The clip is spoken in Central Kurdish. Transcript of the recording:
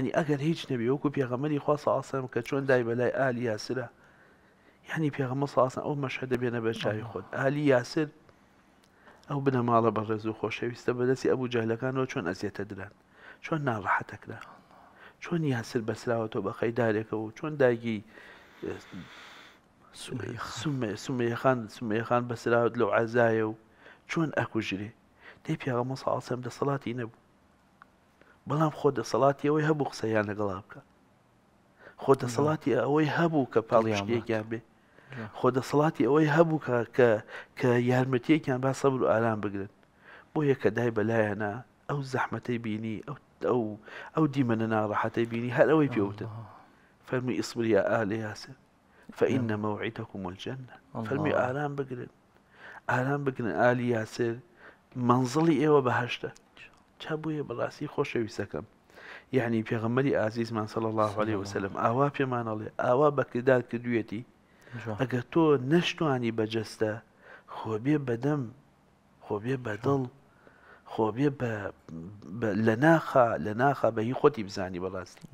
ینی ئەگەر هیچ نەبی وەکو پێغەمەری خوا ساسم کە چۆن دای بەلای ئالی یاسرە ینی پێغەمە ساسن ئەو مەشە دەبێنە بە چاوی خۆت ئالی یاسر ئەو بنە ماڵە بە ڕێز و خۆشەویستە بەدەستی ئەبوو جالەکانەوە چۆن ئەزیێتە دران چۆن ناڕەحەتەکرا چۆن یاسر بەسراوەەوە بە خەیدارێکەوە و چۆن داگی سومەیەخان سومەیەخان بەسراوت لەو عزایە و چۆن ئەکوژرێ دی پێغەمە ساسم دە سەڵاتی نەبوو بەڵام خۆ دەسەڵاتی ئەوەی هەبوو قسەیان لەگەڵا بکە خۆ دەسەڵاتی ئەوەی هەبوو کە پاڵیانێکیان بێ خۆ دەسەڵاتی ئەوەی هەبوو کە کە یارمەتیەکیان با سەبر و ئارام بگرن بۆ یەکە دای بەلایەنە ئەو زەحمەتەی بینی ئەو ئەو ئەو دیمەنە ناڕەحەتەی بینی هەر ئەوەی پێوتن فەرمی ئیسبریە ئالێ یاسە فەئینە مەوعیتەکوم الجەنە فەرمی ئارام بگرن ئارام بگرن ئالی یاسر منزڵی ئێوە بەهشتە چابوویە بەڵاستی خۆشەویستەکەم یعنی پێغەمەری ئازیزمان سەڵ الله عليه وسلم ئاوا پێمانەڵێ ئاوا بەکردار کردوێتی ئەگەر تۆ نەشتوانی بەجەستە خۆبێ بەدەم خۆبێ بەدڵ خۆبێ لە ناخە لە ناخە بە هی خۆتی بزانی بەڵاستی